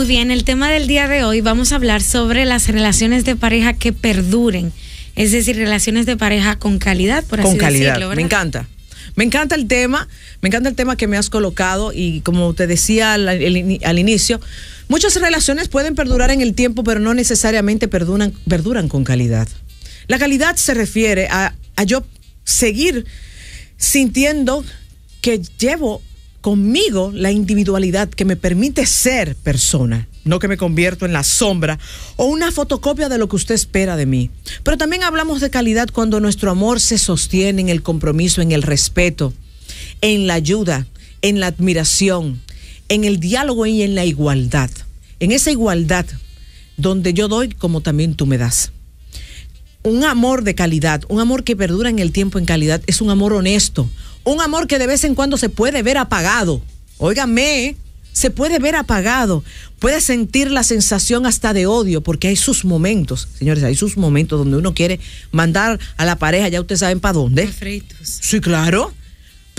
Muy bien, el tema del día de hoy vamos a hablar sobre las relaciones de pareja que perduren, es decir, relaciones de pareja con calidad, por así calidad. decirlo. Me encanta. Me encanta el tema, me encanta el tema que me has colocado y como te decía al, inicio, muchas relaciones pueden perdurar en el tiempo, pero no necesariamente perduran, perduran con calidad. La calidad se refiere a yo seguir sintiendo que llevo conmigo la individualidad que me permite ser persona, no que me convierto en la sombra o una fotocopia de lo que usted espera de mí. Pero también hablamos de calidad cuando nuestro amor se sostiene en el compromiso, en el respeto, en la ayuda, en la admiración, en el diálogo y en la igualdad. En esa igualdad donde yo doy como también tú me das un amor de calidad, un amor que perdura en el tiempo en calidad, es un amor honesto, un amor que de vez en cuando se puede ver apagado. Óigame, se puede ver apagado, puede sentir la sensación hasta de odio, porque hay sus momentos, señores, hay sus momentos donde uno quiere mandar a la pareja, ya ustedes saben para dónde. Sí, claro.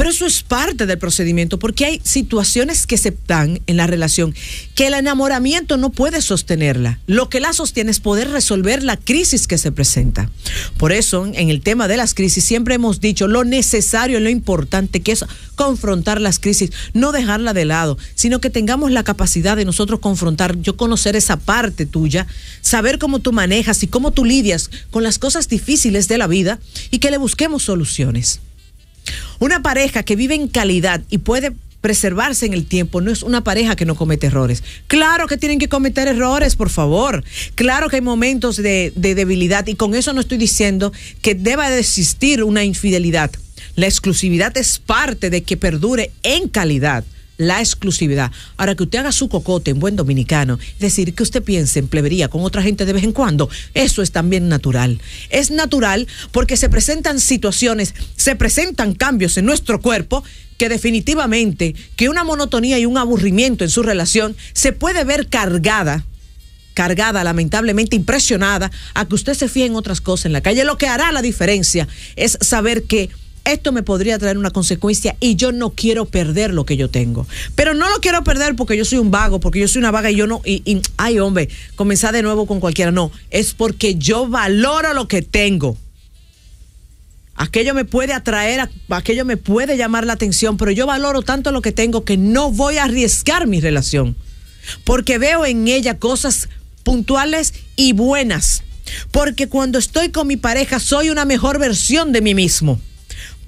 Pero eso es parte del procedimiento, porque hay situaciones que se dan en la relación que el enamoramiento no puede sostenerla. Lo que la sostiene es poder resolver la crisis que se presenta. Por eso, en el tema de las crisis, siempre hemos dicho lo necesario, y lo importante que es confrontar las crisis, no dejarla de lado, sino que tengamos la capacidad de nosotros confrontar, yo conocer esa parte tuya, saber cómo tú manejas y cómo tú lidias con las cosas difíciles de la vida y que le busquemos soluciones. Una pareja que vive en calidad y puede preservarse en el tiempo no es una pareja que no comete errores. Claro que tienen que cometer errores, por favor. Claro que hay momentos de, debilidad y con eso no estoy diciendo que deba existir una infidelidad. La exclusividad es parte de que perdure en calidad la exclusividad. Ahora, que usted haga su cocote en buen dominicano, decir, que usted piense en plebería con otra gente de vez en cuando, eso es también natural. Es natural porque se presentan situaciones, se presentan cambios en nuestro cuerpo que definitivamente que una monotonía y un aburrimiento en su relación se puede ver cargada cargada, lamentablemente impresionada, a que usted se fíe en otras cosas en la calle. Lo que hará la diferencia es saber que esto me podría traer una consecuencia y yo no quiero perder lo que yo tengo. Pero no lo quiero perder porque yo soy un vago, porque yo soy una vaga y yo no, y, ay hombre, comenzar de nuevo con cualquiera. No, es porque yo valoro lo que tengo. Aquello me puede atraer, aquello me puede llamar la atención, pero yo valoro tanto lo que tengo que no voy a arriesgar mi relación. Porque veo en ella cosas puntuales y buenas. Porque cuando estoy con mi pareja soy una mejor versión de mí mismo.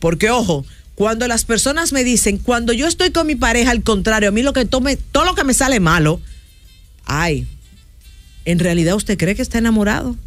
Porque, ojo, cuando las personas me dicen, cuando yo estoy con mi pareja, al contrario, a mí lo que tome, todo lo que me sale malo, ay, en realidad usted cree que está enamorado.